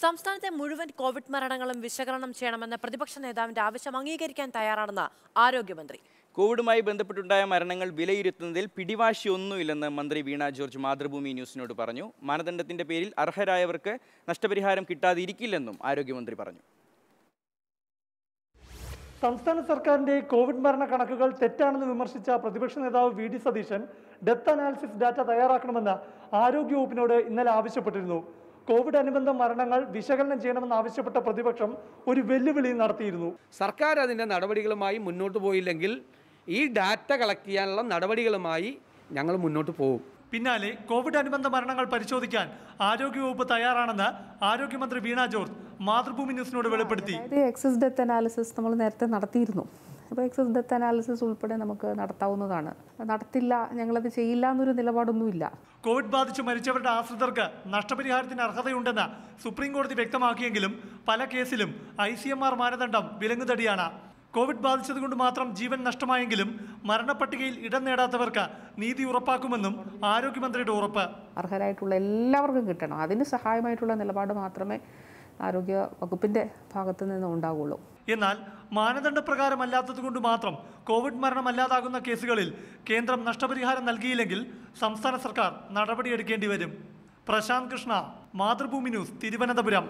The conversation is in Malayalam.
സംസ്ഥാനത്തെ മുഴുവൻ കോവിഡ് മരണങ്ങളും വിശകലനം ചെയ്യണമെന്ന പ്രതിപക്ഷ നേതാവിന്റെ ആവശ്യം അംഗീകരിക്കാൻ തയ്യാറാണെന്ന് ആരോഗ്യമന്ത്രി കോവിഡുമായി ബന്ധപ്പെട്ടുണ്ടായ മരണങ്ങൾ വിലയിരുത്തുന്നതിൽ പിടിവാശിയൊന്നുമില്ലെന്ന് മന്ത്രി വീണ ജോർജ് മാതൃഭൂമി ന്യൂസിനോട് പറഞ്ഞു മാനദണ്ഡത്തിന്റെ പേരിൽ അർഹരായവർക്ക് നഷ്ടപരിഹാരം കിട്ടാതിരിക്കില്ലെന്നും ആരോഗ്യമന്ത്രി പറഞ്ഞു സംസ്ഥാന സർക്കാരിന്റെ കോവിഡ് മരണ കണക്കുകൾ തെറ്റാണെന്ന് വിമർശിച്ച പ്രതിപക്ഷ നേതാവ് V D Satheesan death analysis data തയ്യാറാക്കണമെന്ന് ആരോഗ്യവകുപ്പിനോട് ഇന്നലെ ആവശ്യപ്പെട്ടിരുന്നു കോവിഡ് അനുബന്ധ മരണങ്ങൾ വിശകലനം ചെയ്യണമെന്ന് ആവശ്യപ്പെട്ട പ്രതിപക്ഷം ഒരു വെല്ലുവിളി നടത്തിയിരുന്നു സർക്കാർ അതിൻ്റെ നടപടികളുമായി മുന്നോട്ട് പോയില്ലെങ്കിൽ ഈ ഡാറ്റ കളക്ട് ചെയ്യാനുള്ള നടപടികളുമായി ഞങ്ങൾ മുന്നോട്ട് പോകും പിന്നാലെ കോവിഡ് അനുബന്ധ മരണങ്ങൾ പരിശോധിക്കാൻ ആരോഗ്യവകുപ്പ് തയ്യാറാണെന്ന് ആരോഗ്യമന്ത്രി വീണ ജോർജ് മാതൃഭൂമി ന്യൂസിനോട് വെളിപ്പെടുത്തി എക്സസ് ഡെത്ത് അനാലിസിസ് നമ്മൾ നേരത്തെ നടത്തിയിരുന്നു അപ്പോൾ എക്സസ് ഡെത്ത് അനാലിസിസ് ഉൾപ്പെടെ നമുക്ക് നടത്താവുന്നതാണ് നടത്തില്ല ഞങ്ങളത് ചെയ്യില്ല എന്നൊരു നിലപാടൊന്നുമില്ല കോവിഡ് ബാധിച്ച് മരിച്ചവരുടെ ആശ്രിതർക്ക് നഷ്ടപരിഹാരത്തിന് അർഹതയുണ്ടെന്ന് സുപ്രീം കോടതി വ്യക്തമാക്കിയെങ്കിലും പല കേസിലും ഐ സി എം ആർ മാനദണ്ഡം വിലങ്ങുതടിയാണ് കോവിഡ് ബാധിച്ചതുകൊണ്ട് മാത്രം ജീവൻ നഷ്ടമായെങ്കിലും മരണപ്പട്ടികയിൽ ഇടം നേടാത്തവർക്ക് നീതി ഉറപ്പാക്കുമെന്നും ആരോഗ്യമന്ത്രിയുടെ ഉറപ്പ് അർഹരായിട്ടുള്ള എല്ലാവർക്കും കിട്ടണം അതിന് സഹായമായിട്ടുള്ള നിലപാട് മാത്രമേ ആരോഗ്യ വകുപ്പിന്റെ ഭാഗത്തു നിന്നും ഉണ്ടാവുള്ളൂ എന്നാൽ മാനദണ്ഡ പ്രകാരമല്ലാത്തത് മാത്രം കോവിഡ് മരണം അല്ലാതാകുന്ന കേസുകളിൽ കേന്ദ്രം നഷ്ടപരിഹാരം നൽകിയില്ലെങ്കിൽ സംസ്ഥാന സർക്കാർ നടപടിയെടുക്കേണ്ടി വരും പ്രശാന്ത് കൃഷ്ണ മാതൃഭൂമി ന്യൂസ് തിരുവനന്തപുരം